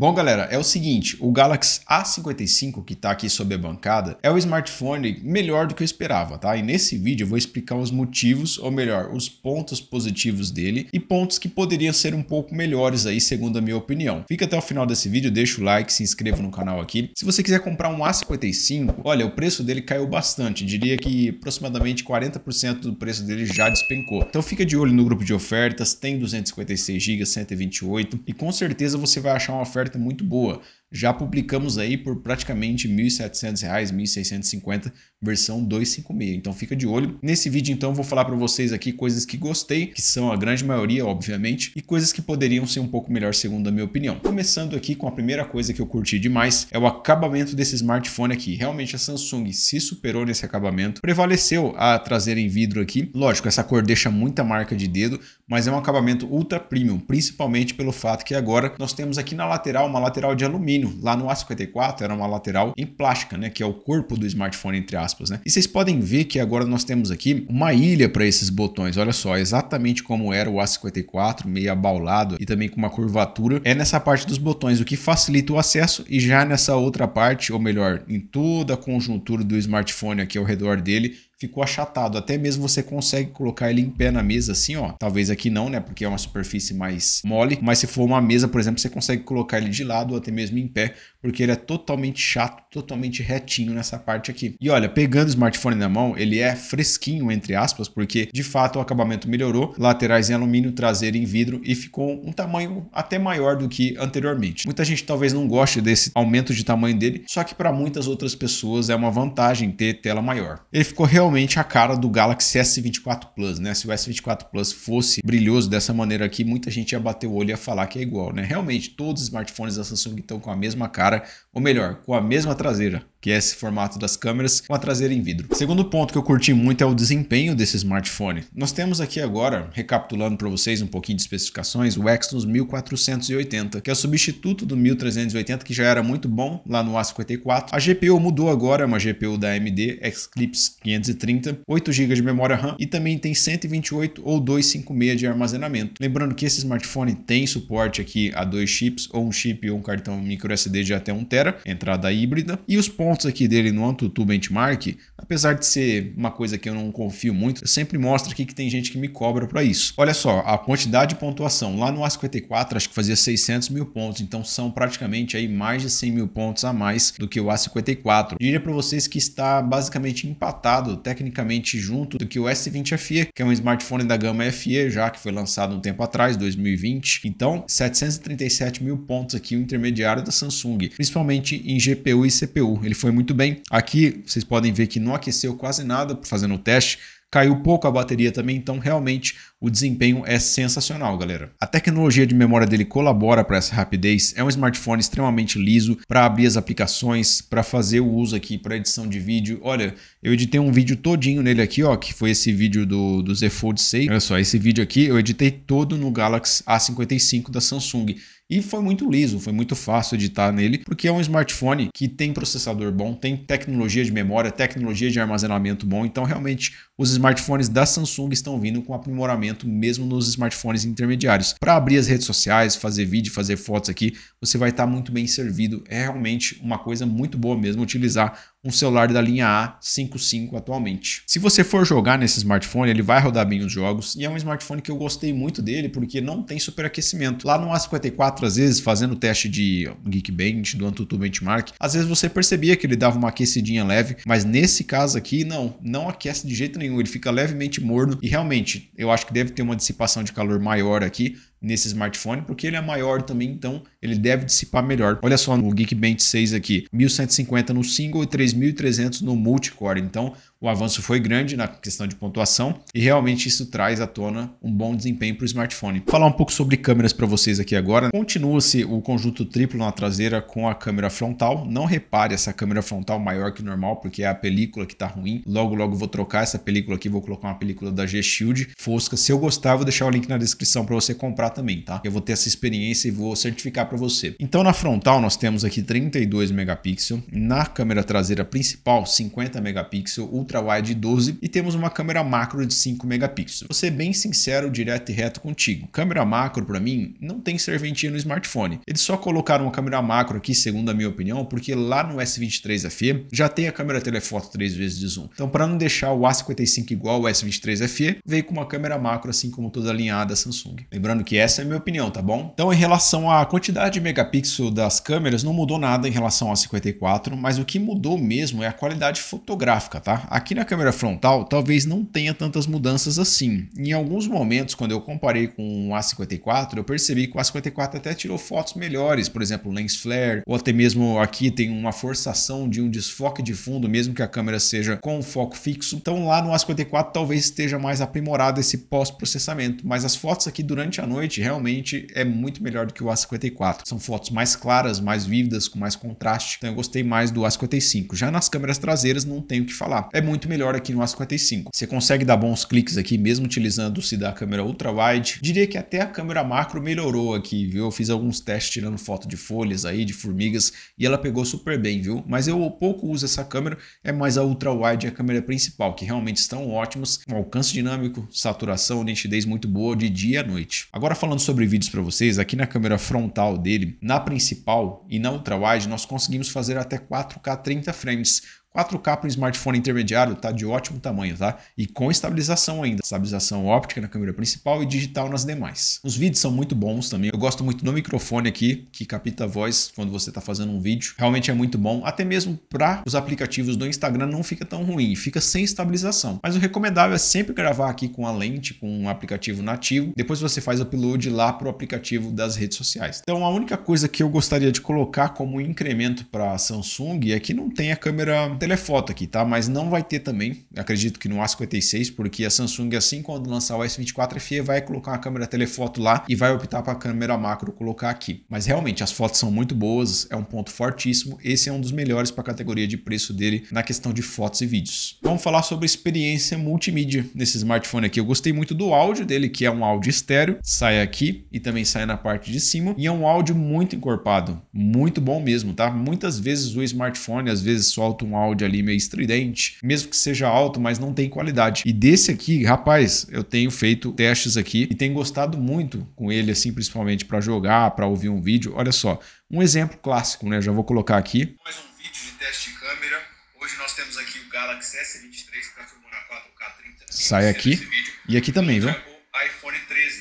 Bom, galera, é o seguinte, o Galaxy A55 que está aqui sob a bancada é o smartphone melhor do que eu esperava, tá? E nesse vídeo eu vou explicar os motivos, ou melhor, os pontos positivos dele e pontos que poderiam ser um pouco melhores aí, segundo a minha opinião. Fica até o final desse vídeo, deixa o like, se inscreva no canal aqui. Se você quiser comprar um A55, olha, o preço dele caiu bastante, diria que aproximadamente 40% do preço dele já despencou. Então fica de olho no grupo de ofertas, tem 256 GB, 128 e com certeza você vai achar uma oferta oferta muito boa. Já publicamos aí por praticamente R$ 1.700, R$ 1.650, versão 256. Então fica de olho. Nesse vídeo então vou falar para vocês aqui coisas que gostei, que são a grande maioria, obviamente, e coisas que poderiam ser um pouco melhor segundo a minha opinião. Começando aqui com a primeira coisa que eu curti demais, é o acabamento desse smartphone aqui. Realmente a Samsung se superou nesse acabamento, prevaleceu a trazer em vidro aqui. Lógico, essa cor deixa muita marca de dedo, mas é um acabamento ultra premium, principalmente pelo fato que agora nós temos aqui na lateral uma lateral de alumínio Lá no A54 era uma lateral em plástica, né, que é o corpo do smartphone entre aspas, né? E vocês podem ver que agora nós temos aqui uma ilha para esses botões. Olha só, exatamente como era o A54, meio abaulado e também com uma curvatura, é nessa parte dos botões, o que facilita o acesso e já nessa outra parte, ou melhor, em toda a conjuntura do smartphone aqui ao redor dele, ficou achatado. Até mesmo você consegue colocar ele em pé na mesa assim, ó. Talvez aqui não, né? Porque é uma superfície mais mole. Mas se for uma mesa, por exemplo, você consegue colocar ele de lado ou até mesmo em pé, porque ele é totalmente chato, totalmente retinho nessa parte aqui. E olha, pegando o smartphone na mão, ele é fresquinho, entre aspas, porque de fato o acabamento melhorou. Laterais em alumínio, traseiro em vidro e ficou um tamanho até maior do que anteriormente. Muita gente talvez não goste desse aumento de tamanho dele, só que para muitas outras pessoas é uma vantagem ter tela maior. Ele ficou realmente realmente a cara do Galaxy S24 Plus, né? Se o S24 Plus fosse brilhoso dessa maneira aqui, muita gente ia bater o olho e ia falar que é igual, né? Realmente, todos os smartphones da Samsung estão com a mesma cara, ou melhor, com a mesma traseira que é esse formato das câmeras com a traseira em vidro. Segundo ponto que eu curti muito é o desempenho desse smartphone. Nós temos aqui agora, recapitulando para vocês um pouquinho de especificações, o Exynos 1480, que é o substituto do 1380 que já era muito bom lá no A54. A GPU mudou agora, é uma GPU da AMD Eclipse 530, 8 GB de memória RAM e também tem 128 ou 256 de armazenamento. Lembrando que esse smartphone tem suporte aqui a dois chips, ou um chip ou um cartão microSD de até 1 tera, entrada híbrida, e os pontos pontos aqui dele no AnTuTu Benchmark, apesar de ser uma coisa que eu não confio muito, eu sempre mostro aqui que tem gente que me cobra para isso. Olha só, a quantidade de pontuação lá no A54 acho que fazia 600 mil pontos, então são praticamente aí mais de 100 mil pontos a mais do que o A54. diria para vocês que está basicamente empatado tecnicamente junto do que o S20 FE, que é um smartphone da gama FE já, que foi lançado um tempo atrás, 2020. Então, 737 mil pontos aqui o intermediário da Samsung, principalmente em GPU e CPU. Ele foi muito bem. Aqui vocês podem ver que não aqueceu quase nada fazendo o teste, caiu pouco a bateria também, então realmente o desempenho é sensacional, galera. A tecnologia de memória dele colabora para essa rapidez, é um smartphone extremamente liso para abrir as aplicações, para fazer o uso aqui para edição de vídeo. Olha, eu editei um vídeo todinho nele aqui, ó, que foi esse vídeo do, do Z Fold 6. Olha só, esse vídeo aqui eu editei todo no Galaxy A55 da Samsung. E foi muito liso, foi muito fácil editar nele, porque é um smartphone que tem processador bom, tem tecnologia de memória, tecnologia de armazenamento bom. Então, realmente, os smartphones da Samsung estão vindo com aprimoramento mesmo nos smartphones intermediários. Para abrir as redes sociais, fazer vídeo, fazer fotos aqui, você vai estar tá muito bem servido. É realmente uma coisa muito boa mesmo utilizar um celular da linha A55 atualmente. Se você for jogar nesse smartphone, ele vai rodar bem os jogos e é um smartphone que eu gostei muito dele porque não tem superaquecimento. Lá no A54, às vezes, fazendo o teste de Geekbench, do Antutu Benchmark, às vezes você percebia que ele dava uma aquecidinha leve, mas nesse caso aqui, não, não aquece de jeito nenhum, ele fica levemente morno e realmente, eu acho que deve ter uma dissipação de calor maior aqui, nesse smartphone, porque ele é maior também, então ele deve dissipar melhor. Olha só no Geekbench 6 aqui, 1150 no single e 3300 no multicore. Então, o avanço foi grande na questão de pontuação e realmente isso traz à tona um bom desempenho para o smartphone. Vou falar um pouco sobre câmeras para vocês aqui agora. Continua-se o conjunto triplo na traseira com a câmera frontal. Não repare essa câmera frontal maior que normal, porque é a película que está ruim. Logo, logo vou trocar essa película aqui, vou colocar uma película da G Shield Fosca. Se eu gostar, vou deixar o link na descrição para você comprar também, tá? Eu vou ter essa experiência e vou certificar para você. Então, na frontal, nós temos aqui 32 megapixels. Na câmera traseira principal, 50 megapixels ultra-wide de 12 e temos uma câmera macro de 5 megapixels. Vou ser bem sincero, direto e reto contigo. Câmera macro, para mim, não tem serventia no smartphone. Eles só colocaram uma câmera macro aqui, segundo a minha opinião, porque lá no S23FE já tem a câmera telefoto 3 vezes de zoom. Então, para não deixar o A55 igual ao S23FE, veio com uma câmera macro, assim como toda a Samsung. Lembrando que essa é a minha opinião, tá bom? Então, em relação à quantidade de megapixel das câmeras, não mudou nada em relação ao A54, mas o que mudou mesmo é a qualidade fotográfica, tá? A Aqui na câmera frontal, talvez não tenha tantas mudanças assim. Em alguns momentos, quando eu comparei com o A54, eu percebi que o A54 até tirou fotos melhores, por exemplo, lens flare, ou até mesmo aqui tem uma forçação de um desfoque de fundo, mesmo que a câmera seja com foco fixo. Então lá no A54 talvez esteja mais aprimorado esse pós-processamento, mas as fotos aqui durante a noite realmente é muito melhor do que o A54. São fotos mais claras, mais vívidas, com mais contraste, então eu gostei mais do A55. Já nas câmeras traseiras não tenho o que falar. É muito melhor aqui no A55. Você consegue dar bons cliques aqui, mesmo utilizando se da câmera ultra-wide. Diria que até a câmera macro melhorou aqui, viu? Eu fiz alguns testes tirando foto de folhas aí, de formigas, e ela pegou super bem, viu? Mas eu pouco uso essa câmera, é mais a ultra-wide e a câmera principal, que realmente estão ótimos. Um alcance dinâmico, saturação, nitidez muito boa de dia à noite. Agora falando sobre vídeos para vocês, aqui na câmera frontal dele, na principal e na ultra-wide, nós conseguimos fazer até 4K 30 frames, 4K para um smartphone intermediário está de ótimo tamanho, tá? E com estabilização ainda, estabilização óptica na câmera principal e digital nas demais. Os vídeos são muito bons também. Eu gosto muito do microfone aqui, que capta a voz quando você está fazendo um vídeo. Realmente é muito bom, até mesmo para os aplicativos do Instagram não fica tão ruim, fica sem estabilização. Mas o recomendável é sempre gravar aqui com a lente, com um aplicativo nativo. Depois você faz upload lá para o aplicativo das redes sociais. Então a única coisa que eu gostaria de colocar como incremento para a Samsung é que não tem a câmera telefoto aqui, tá? Mas não vai ter também, acredito que no A56, porque a Samsung, assim quando lançar o S24 FE, vai colocar a câmera telefoto lá e vai optar para a câmera macro colocar aqui. Mas realmente as fotos são muito boas, é um ponto fortíssimo. Esse é um dos melhores para a categoria de preço dele na questão de fotos e vídeos. Vamos falar sobre experiência multimídia nesse smartphone aqui. Eu gostei muito do áudio dele, que é um áudio estéreo, sai aqui e também sai na parte de cima, e é um áudio muito encorpado, muito bom mesmo, tá? Muitas vezes o smartphone às vezes solta um áudio áudio ali meio estridente, mesmo que seja alto, mas não tem qualidade. E desse aqui, rapaz, eu tenho feito testes aqui e tenho gostado muito com ele, assim, principalmente para jogar, para ouvir um vídeo. Olha só, um exemplo clássico, né? Já vou colocar aqui. Mais um vídeo de teste de câmera. Hoje nós temos aqui o Galaxy S23 para filmar 4K 30. Sai aqui e aqui também, viu? É iPhone 13.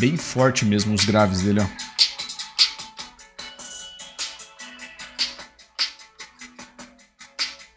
Bem forte mesmo os graves dele, ó.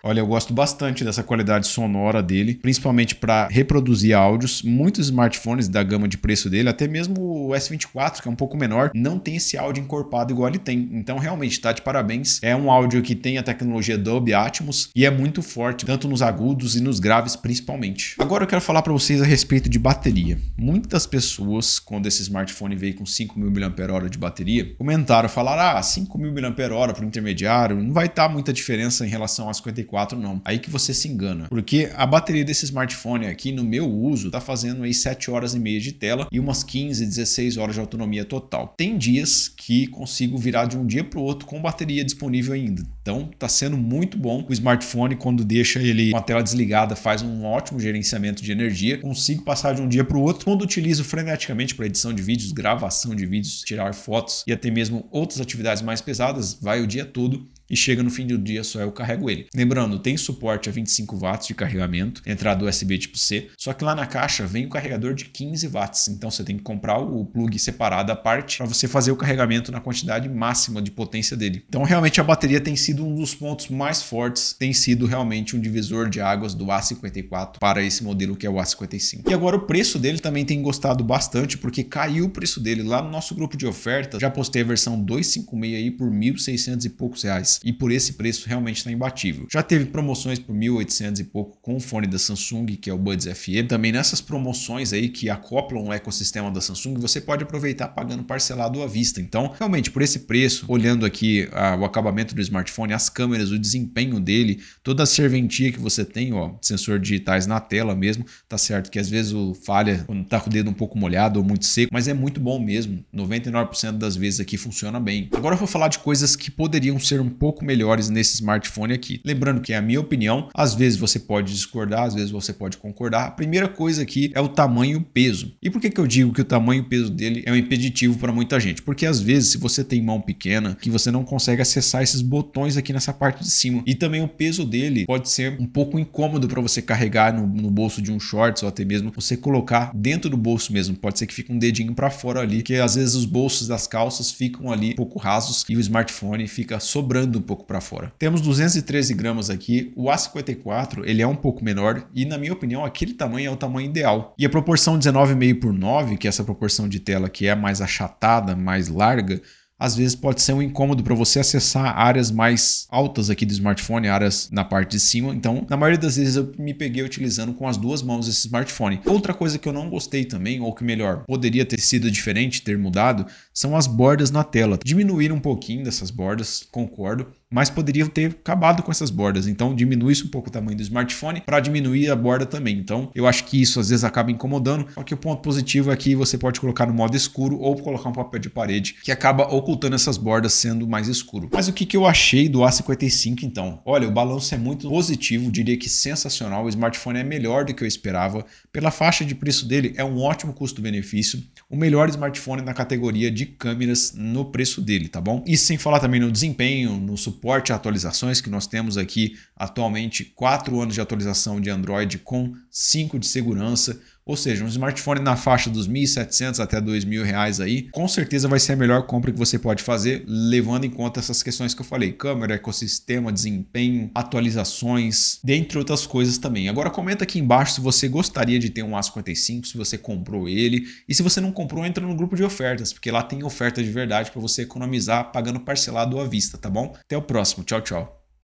Olha, eu gosto bastante dessa qualidade sonora dele, principalmente para reproduzir áudios. Muitos smartphones da gama de preço dele, até mesmo o S24, que é um pouco menor, não tem esse áudio encorpado igual ele tem. Então, realmente, está de parabéns. É um áudio que tem a tecnologia Dolby Atmos e é muito forte, tanto nos agudos e nos graves, principalmente. Agora eu quero falar para vocês a respeito de bateria. Muitas pessoas, quando esse smartphone veio com 5.000 mAh de bateria, comentaram, falaram, ah, 5.000 mAh para o intermediário, não vai estar tá muita diferença em relação às 54 4 não. Aí que você se engana. Porque a bateria desse smartphone aqui, no meu uso, tá fazendo aí 7 horas e meia de tela e umas 15, 16 horas de autonomia total. Tem dias que consigo virar de um dia para o outro com bateria disponível ainda. Então tá sendo muito bom. O smartphone, quando deixa ele com a tela desligada, faz um ótimo gerenciamento de energia. Consigo passar de um dia para o outro. Quando utilizo freneticamente para edição de vídeos, gravação de vídeos, tirar fotos e até mesmo outras atividades mais pesadas, vai o dia todo e chega no fim do dia só eu carrego ele. Lembrando, tem suporte a 25 watts de carregamento, entrada USB tipo C, só que lá na caixa vem o um carregador de 15 watts, então você tem que comprar o plug separado à parte para você fazer o carregamento na quantidade máxima de potência dele. Então realmente a bateria tem sido um dos pontos mais fortes, tem sido realmente um divisor de águas do A54 para esse modelo que é o A55. E agora o preço dele também tem gostado bastante porque caiu o preço dele lá no nosso grupo de ofertas. já postei a versão 256 aí por 1.600 e poucos reais e por esse preço realmente está imbatível. Já teve promoções por 1.800 e pouco com o fone da Samsung, que é o Buds FE. Também nessas promoções aí que acoplam o ecossistema da Samsung, você pode aproveitar pagando parcelado à vista. Então, realmente, por esse preço, olhando aqui o acabamento do smartphone, as câmeras, o desempenho dele, toda a serventia que você tem, ó, sensor digitais na tela mesmo, tá certo que às vezes o falha quando tá com o dedo um pouco molhado ou muito seco, mas é muito bom mesmo. 99% das vezes aqui funciona bem. Agora eu vou falar de coisas que poderiam ser um pouco pouco melhores nesse smartphone aqui. Lembrando que é a minha opinião, às vezes você pode discordar, às vezes você pode concordar. A primeira coisa aqui é o tamanho e o peso. E por que, que eu digo que o tamanho e o peso dele é um impeditivo para muita gente? Porque às vezes, se você tem mão pequena, que você não consegue acessar esses botões aqui nessa parte de cima. E também o peso dele pode ser um pouco incômodo para você carregar no, no, bolso de um shorts ou até mesmo você colocar dentro do bolso mesmo. Pode ser que fique um dedinho para fora ali, que às vezes os bolsos das calças ficam ali um pouco rasos e o smartphone fica sobrando um pouco para fora. Temos 213 gramas aqui, o A54 ele é um pouco menor e na minha opinião aquele tamanho é o tamanho ideal. E a proporção 19,5 por 9, que é essa proporção de tela que é mais achatada, mais larga, às vezes pode ser um incômodo para você acessar áreas mais altas aqui do smartphone, áreas na parte de cima. Então, na maioria das vezes eu me peguei utilizando com as duas mãos esse smartphone. Outra coisa que eu não gostei também, ou que melhor, poderia ter sido diferente, ter mudado, são as bordas na tela. Diminuir um pouquinho dessas bordas, concordo, mas poderiam ter acabado com essas bordas. Então diminui um pouco o tamanho do smartphone para diminuir a borda também. Então eu acho que isso às vezes acaba incomodando. Só que o ponto positivo é que você pode colocar no modo escuro ou colocar um papel de parede que acaba ocultando essas bordas, sendo mais escuro. Mas o que, que eu achei do A55 então? Olha, o balanço é muito positivo, diria que sensacional. O smartphone é melhor do que eu esperava. Pela faixa de preço dele, é um ótimo custo-benefício. O melhor smartphone na categoria de câmeras no preço dele, tá bom? E sem falar também no desempenho, no suporte a atualizações, que nós temos aqui atualmente 4 anos de atualização de Android com 5 de segurança ou seja, um smartphone na faixa dos 1.700 até 2.000 reais aí, com certeza vai ser a melhor compra que você pode fazer, levando em conta essas questões que eu falei, câmera, ecossistema, desempenho, atualizações, dentre outras coisas também. Agora comenta aqui embaixo se você gostaria de ter um A55, se você comprou ele, e se você não comprou, entra no grupo de ofertas, porque lá tem oferta de verdade para você economizar pagando parcelado ou à vista, tá bom? Até o próximo, tchau, tchau.